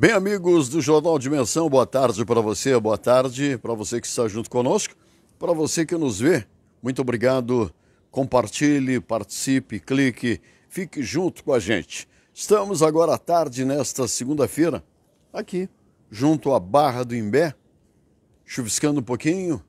Bem, amigos do Jornal Dimensão, boa tarde para você, boa tarde para você que está junto conosco, para você que nos vê, muito obrigado. Compartilhe, participe, clique, fique junto com a gente. Estamos agora à tarde, nesta segunda-feira, aqui, junto à Barra do Imbé, chuviscando um pouquinho.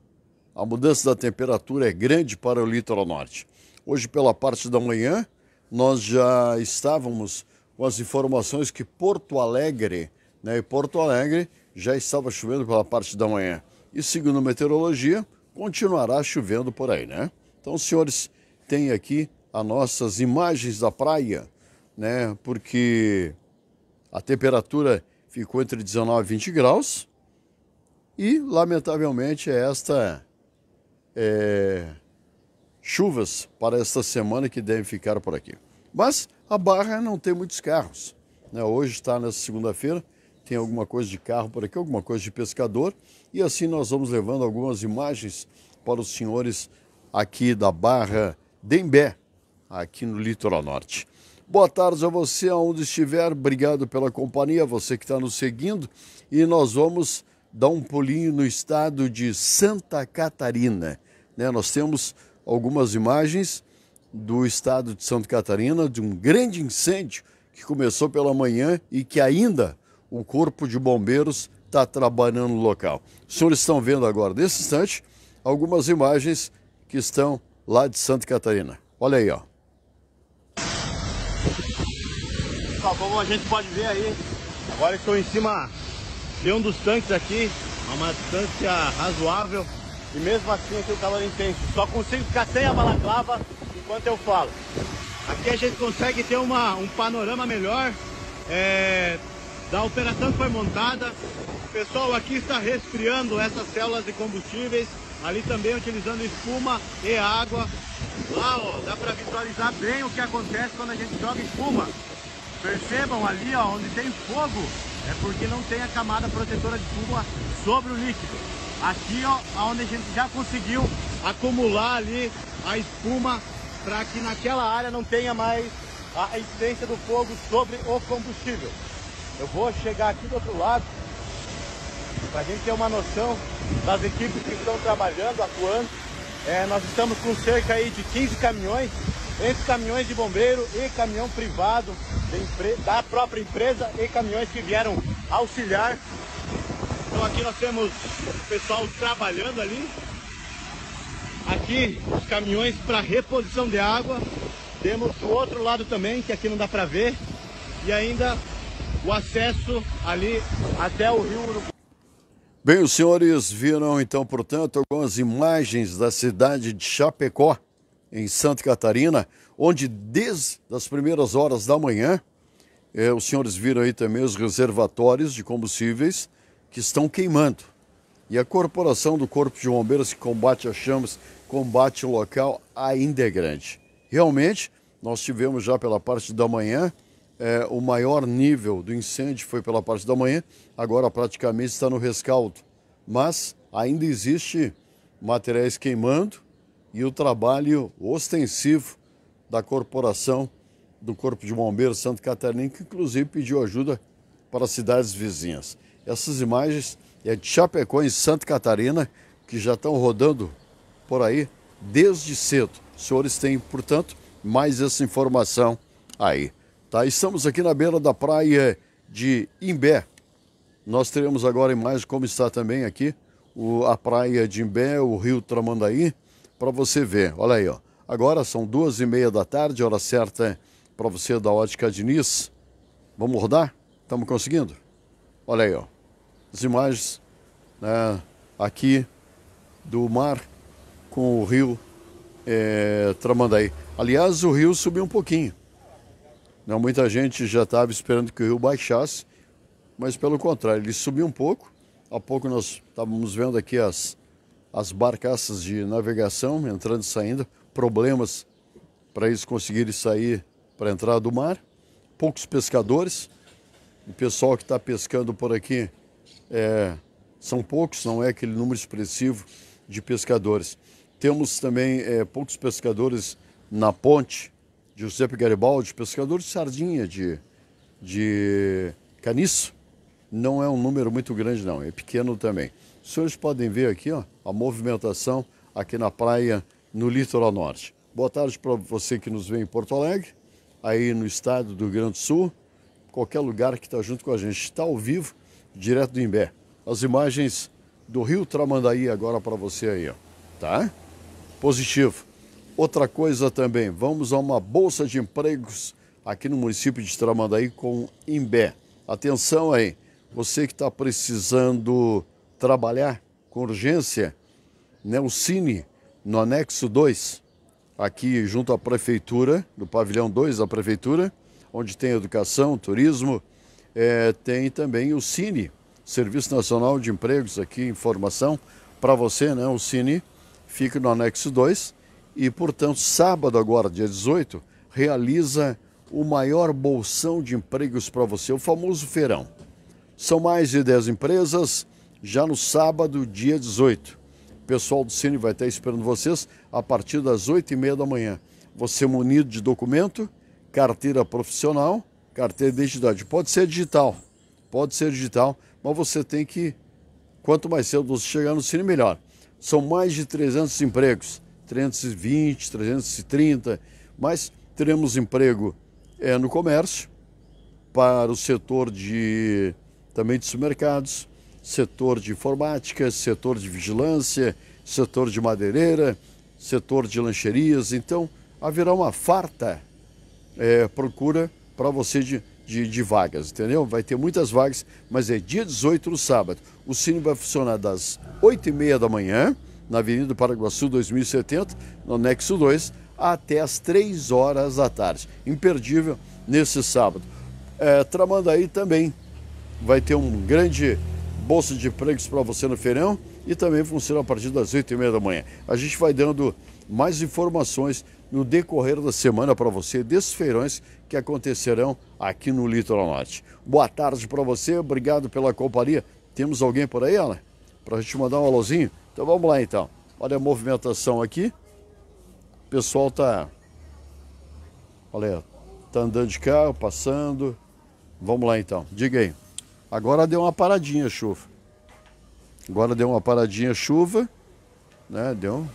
A mudança da temperatura é grande para o litoral norte. Hoje, pela parte da manhã, nós já estávamos com as informações que Porto Alegre né? E Porto Alegre já estava chovendo pela parte da manhã. E segundo a meteorologia, continuará chovendo por aí, né? Então, senhores, tem aqui as nossas imagens da praia, né? Porque a temperatura ficou entre 19 e 20 graus e, lamentavelmente, é esta é, chuvas para esta semana que devem ficar por aqui. Mas a Barra não tem muitos carros. Né? Hoje está nessa segunda-feira, tem alguma coisa de carro por aqui, alguma coisa de pescador. E assim nós vamos levando algumas imagens para os senhores aqui da Barra Dembé, aqui no Litoral Norte. Boa tarde a você, aonde estiver. Obrigado pela companhia, você que está nos seguindo. E nós vamos dar um pulinho no estado de Santa Catarina. Né? Nós temos algumas imagens do estado de Santa Catarina de um grande incêndio que começou pela manhã e que ainda o corpo de bombeiros está trabalhando no local. Os senhores estão vendo agora, nesse instante, algumas imagens que estão lá de Santa Catarina. Olha aí, ó. Tá, como a gente pode ver aí, agora estou em cima de um dos tanques aqui, a uma distância razoável. E mesmo assim aqui o calor é intenso. Só consigo ficar sem a balaclava enquanto eu falo. Aqui a gente consegue ter uma, um panorama melhor, é, da operação que foi montada. O pessoal aqui está resfriando essas células de combustíveis, ali também utilizando espuma e água. Lá, ó, dá para visualizar bem o que acontece quando a gente joga espuma. Percebam ali, ó, onde tem fogo, é porque não tem a camada protetora de espuma sobre o líquido. Aqui, ó, onde a gente já conseguiu acumular ali a espuma para que naquela área não tenha mais a incidência do fogo sobre o combustível. Eu vou chegar aqui do outro lado para a gente ter uma noção das equipes que estão trabalhando, atuando. É, nós estamos com cerca aí de 15 caminhões, entre caminhões de bombeiro e caminhão privado da própria empresa e caminhões que vieram auxiliar. Então aqui nós temos o pessoal trabalhando ali. Aqui os caminhões para reposição de água. Temos o outro lado também, que aqui não dá para ver. E ainda o acesso ali até o rio Bem, os senhores viram então, portanto, algumas imagens da cidade de Chapecó, em Santa Catarina, onde desde as primeiras horas da manhã, é, os senhores viram aí também os reservatórios de combustíveis que estão queimando. E a corporação do Corpo de Bombeiros que combate as chamas, combate o local, ainda é grande. Realmente, nós tivemos já pela parte da manhã é, o maior nível do incêndio foi pela parte da manhã, agora praticamente está no rescaldo. Mas ainda existe materiais queimando e o trabalho ostensivo da corporação do Corpo de Bombeiros Santa Catarina, que inclusive pediu ajuda para as cidades vizinhas. Essas imagens é de Chapecó em Santa Catarina, que já estão rodando por aí desde cedo. Os senhores têm, portanto, mais essa informação aí. Tá? Estamos aqui na beira da praia de Imbé. Nós teremos agora imagens como está também aqui o, a praia de Imbé, o rio Tramandaí, para você ver. Olha aí, ó. Agora são duas e meia da tarde, hora certa para você da Ótica Nis. Vamos rodar? Estamos conseguindo? Olha aí, ó. As imagens né, aqui do mar com o rio é, Tramandaí. Aliás, o rio subiu um pouquinho. Não, muita gente já estava esperando que o rio baixasse, mas pelo contrário, ele subiu um pouco. Há pouco nós estávamos vendo aqui as, as barcaças de navegação entrando e saindo, problemas para eles conseguirem sair para entrar do mar, poucos pescadores. O pessoal que está pescando por aqui é, são poucos, não é aquele número expressivo de pescadores. Temos também é, poucos pescadores na ponte, Giuseppe Garibaldi, pescador de sardinha, de, de caniço. Não é um número muito grande, não, é pequeno também. Os senhores podem ver aqui ó, a movimentação aqui na praia, no litoral norte. Boa tarde para você que nos vê em Porto Alegre, aí no estado do Rio Grande do Sul, qualquer lugar que está junto com a gente. Está ao vivo, direto do Imbé. As imagens do Rio Tramandaí agora para você aí, ó. tá? Positivo. Outra coisa também, vamos a uma bolsa de empregos aqui no município de Tramandaí com Imbé. Atenção aí, você que está precisando trabalhar com urgência, né, o Cine, no anexo 2, aqui junto à prefeitura, no pavilhão 2 da prefeitura, onde tem educação, turismo, é, tem também o Cine, Serviço Nacional de Empregos aqui, informação para você, né? O Cine fica no anexo 2 e, portanto, sábado agora, dia 18, realiza o maior bolsão de empregos para você, o famoso feirão. São mais de 10 empresas, já no sábado, dia 18. O pessoal do Cine vai estar esperando vocês a partir das 8h30 da manhã. Você munido de documento, carteira profissional, carteira de identidade. Pode ser digital, pode ser digital, mas você tem que, quanto mais cedo você chegar no Cine, melhor. São mais de 300 empregos. 320, 330, mas teremos emprego é, no comércio, para o setor de também de supermercados, setor de informática, setor de vigilância, setor de madeireira, setor de lancherias. Então, haverá uma farta é, procura para você de, de, de, vagas, entendeu? Vai ter muitas vagas, mas é dia 18 no sábado. O Cine vai funcionar das 8h30 da manhã na Avenida Paraguaçu 2070, no anexo 2, até às 3 horas da tarde. Imperdível nesse sábado. É, Tramandaí também vai ter um grande bolso de pregos para você no feirão e também funciona a partir das 8 e meia da manhã. A gente vai dando mais informações no decorrer da semana para você desses feirões que acontecerão aqui no Litoral Norte. Boa tarde para você, obrigado pela companhia. Temos alguém por aí, Ana? Para a gente mandar um alôzinho? Então vamos lá então. Olha a movimentação aqui. O pessoal tá olha, tá andando de carro, passando. Vamos lá então. Diga aí. Agora deu uma paradinha chuva. Agora deu uma paradinha chuva, né? Deu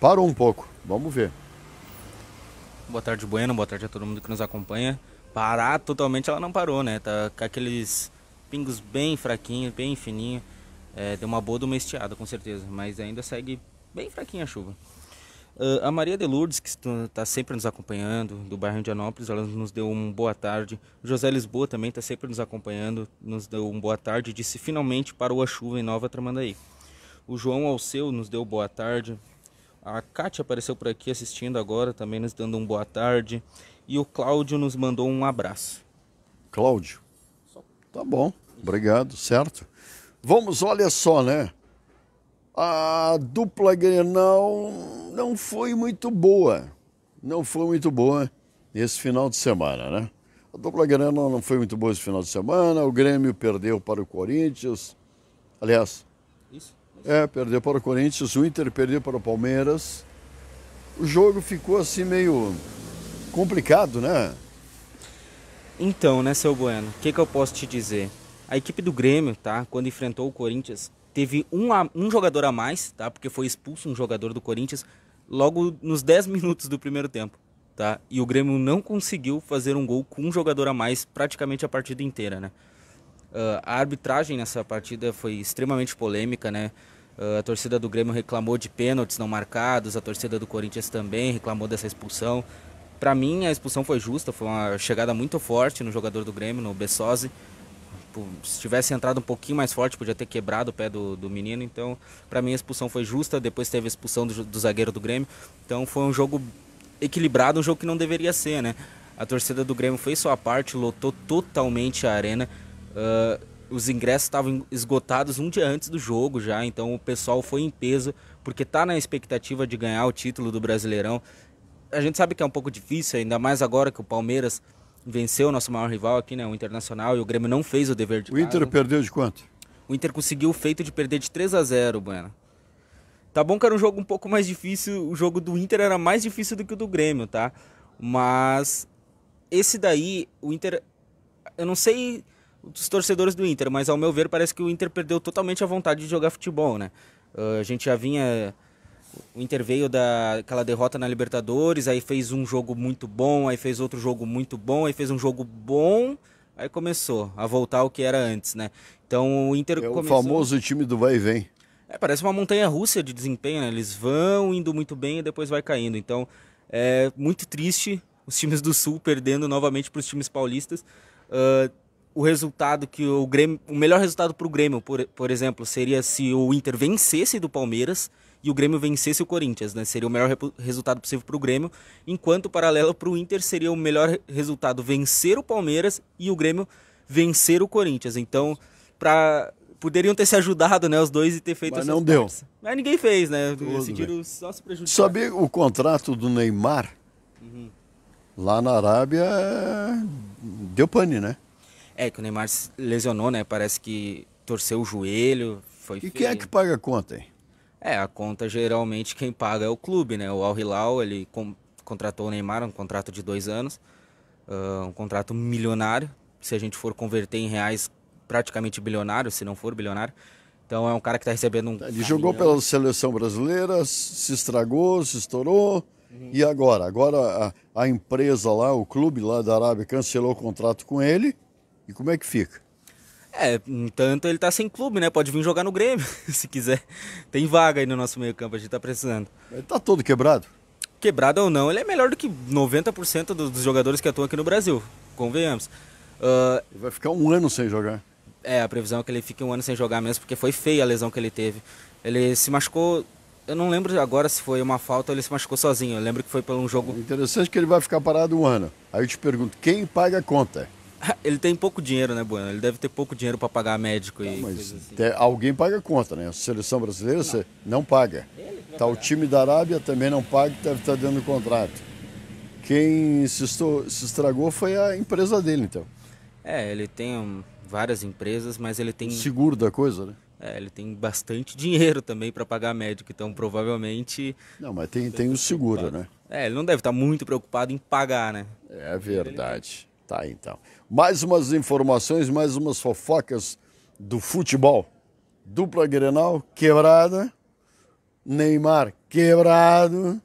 parou um pouco. Vamos ver. Boa tarde, Bueno. Boa tarde a todo mundo que nos acompanha. Parar totalmente ela não parou, né? Tá com aqueles pingos bem fraquinhos, bem fininhos. É, deu uma boa domestiada, com certeza, mas ainda segue bem fraquinha a chuva. Uh, a Maria de Lourdes, que está tá sempre nos acompanhando, do bairro Indianópolis, ela nos deu um boa tarde. José Lisboa também está sempre nos acompanhando, nos deu um boa tarde. Disse finalmente parou a chuva em Nova Tramandaí. O João Alceu nos deu boa tarde. A Kátia apareceu por aqui assistindo agora, também nos dando um boa tarde. E o Cláudio nos mandou um abraço. Cláudio? Tá bom, obrigado, certo. Vamos, olha só, né? A dupla Grenal não foi muito boa. Não foi muito boa esse final de semana, né? A dupla Grenal não foi muito boa esse final de semana. O Grêmio perdeu para o Corinthians. Aliás, Isso? é, perdeu para o Corinthians. O Inter perdeu para o Palmeiras. O jogo ficou assim meio complicado, né? Então, né, seu Bueno, o que, que eu posso te dizer? A equipe do Grêmio, tá? Quando enfrentou o Corinthians, teve um, a, um jogador a mais, tá? Porque foi expulso um jogador do Corinthians logo nos 10 minutos do primeiro tempo, tá? E o Grêmio não conseguiu fazer um gol com um jogador a mais praticamente a partida inteira, né? Uh, a arbitragem nessa partida foi extremamente polêmica, né? Uh, a torcida do Grêmio reclamou de pênaltis não marcados, a torcida do Corinthians também reclamou dessa expulsão. Para mim, a expulsão foi justa, foi uma chegada muito forte no jogador do Grêmio, no Bessosi. Tipo, se tivesse entrado um pouquinho mais forte, podia ter quebrado o pé do, do menino. Então, para mim, a expulsão foi justa. Depois teve a expulsão do, do zagueiro do Grêmio. Então, foi um jogo equilibrado, um jogo que não deveria ser, né? A torcida do Grêmio fez sua parte, lotou totalmente a arena. Uh, os ingressos estavam esgotados um dia antes do jogo já, então o pessoal foi em peso, porque tá na expectativa de ganhar o título do Brasileirão. A gente sabe que é um pouco difícil, ainda mais agora que o Palmeiras venceu o nosso maior rival aqui, né, o Internacional, e o Grêmio não fez o dever de O casa. Inter perdeu de quanto? O Inter conseguiu o feito de perder de 3 a 0 Bueno. Tá bom que era um jogo um pouco mais difícil, o jogo do Inter era mais difícil do que o do Grêmio, tá? Mas esse daí, o Inter. Eu não sei dos torcedores do Inter, mas ao meu ver, parece que o Inter perdeu totalmente a vontade de jogar futebol, né? Uh, a gente já vinha o Inter veio daquela derrota na Libertadores, aí fez um jogo muito bom, aí fez outro jogo muito bom, aí fez um jogo bom, aí começou a voltar ao que era antes, né? Então o Inter é começou... o famoso time do vai e vem. É, parece uma montanha russa de desempenho, né? Eles vão indo muito bem e depois vai caindo. Então é muito triste os times do Sul perdendo novamente para os times paulistas. Uh, o resultado que o Grêmio, o melhor resultado para o Grêmio, por, por exemplo, seria se o Inter vencesse do Palmeiras e o Grêmio vencesse o Corinthians, né? Seria o melhor resultado possível para o Grêmio, enquanto o paralelo para o Inter seria o melhor resultado vencer o Palmeiras e o Grêmio vencer o Corinthians. Então, para poderiam ter se ajudado, né, os dois e ter feito Mas não deu. Mas ninguém fez, né? Decidiram só se prejudicar. Saber o contrato do Neymar uhum. lá na Arábia deu pane, né? É que o Neymar se lesionou, né? Parece que torceu o joelho, foi E feio. quem é que paga a conta, hein? É, a conta geralmente quem paga é o clube, né? O Al Hilal, ele com, contratou o Neymar, um contrato de dois anos, uh, um contrato milionário. Se a gente for converter em reais, praticamente bilionário, se não for bilionário. Então é um cara que está recebendo um. Ele caminhão. jogou pela seleção brasileira, se estragou, se estourou. Uhum. E agora? Agora a, a empresa lá, o clube lá da Arábia, cancelou o contrato com ele. E como é que fica? É, tanto ele tá sem clube, né? Pode vir jogar no Grêmio, se quiser. Tem vaga aí no nosso meio-campo, a gente tá precisando. Ele tá todo quebrado. Quebrado ou não, ele é melhor do que 90% dos jogadores que atuam aqui no Brasil, convenhamos. Uh, ele vai ficar um ano sem jogar. É, a previsão é que ele fique um ano sem jogar mesmo, porque foi feia a lesão que ele teve. Ele se machucou eu não lembro agora se foi uma falta ou ele se machucou sozinho. Eu lembro que foi por um jogo. Interessante que ele vai ficar parado um ano. Aí eu te pergunto, quem paga a conta? Ele tem pouco dinheiro, né, Bueno? Ele deve ter pouco dinheiro para pagar médico não, e mas assim. te, alguém paga a conta, né? A seleção brasileira não, você não paga. Tá, o time da Arábia também não paga, deve estar tá dentro do contrato. Quem se, estou, se estragou foi a empresa dele, então. É, ele tem um, várias empresas, mas ele tem. Seguro da coisa, né? É, ele tem bastante dinheiro também para pagar médico, então provavelmente. Não, mas tem, tem o seguro, preocupado. né? É, ele não deve estar tá muito preocupado em pagar, né? É verdade. Tá, então. Mais umas informações, mais umas fofocas do futebol. Dupla Grenal quebrada. Neymar quebrado.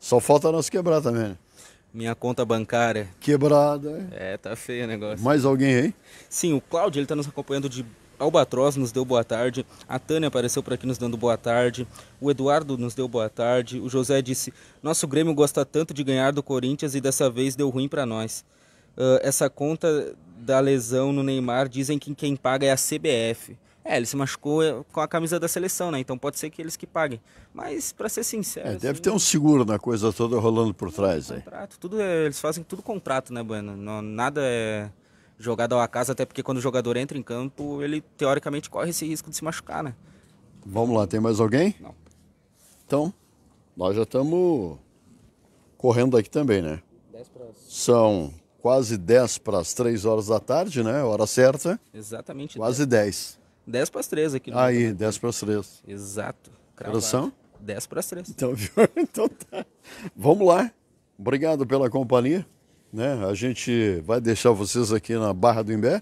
Só falta nós quebrar também. Né? Minha conta bancária. Quebrada. É, tá feio o negócio. Mais alguém aí? Sim, o Cláudio, ele tá nos acompanhando de Albatroz nos deu boa tarde, a Tânia apareceu por aqui nos dando boa tarde, o Eduardo nos deu boa tarde, o José disse: "Nosso Grêmio gosta tanto de ganhar do Corinthians e dessa vez deu ruim para nós" uh, essa conta da lesão no Neymar dizem que quem paga é a CBF. É, ele se machucou eh, com a camisa da seleção, né? Então pode ser que eles que paguem. Mas, para ser sincero. É, deve assim, ter um seguro na coisa toda rolando por trás, é um contrato, tudo é, eles fazem tudo contrato, né, Bueno? Não, nada é jogado ao acaso, até porque quando o jogador entra em campo, ele teoricamente corre esse risco de se machucar, né? Vamos lá, tem mais alguém? Não. Então, nós já estamos correndo aqui também, né? São quase 10 para as 3 horas da tarde, né? Hora certa. Exatamente. Quase 10. 10 para as 3 aqui. No Aí, momento. 10 para as 3. Exato. Coração? 10 para as 3. Então, viu? então tá. Vamos lá. Obrigado pela companhia. Né? A gente vai deixar vocês aqui na Barra do Imbé.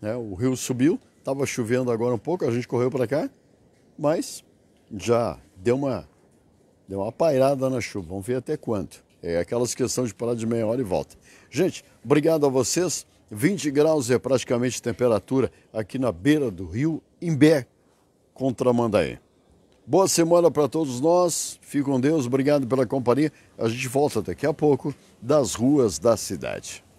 Né? O rio subiu. Estava chovendo agora um pouco. A gente correu para cá. Mas já deu uma, deu uma pairada na chuva. Vamos ver até quanto. É, aquelas questões de parar de meia hora e volta. Gente, obrigado a vocês. 20 graus é praticamente temperatura aqui na beira do rio Imbé contra Mandaí. Boa semana para todos nós. Fique com Deus. Obrigado pela companhia. A gente volta daqui a pouco das ruas da cidade.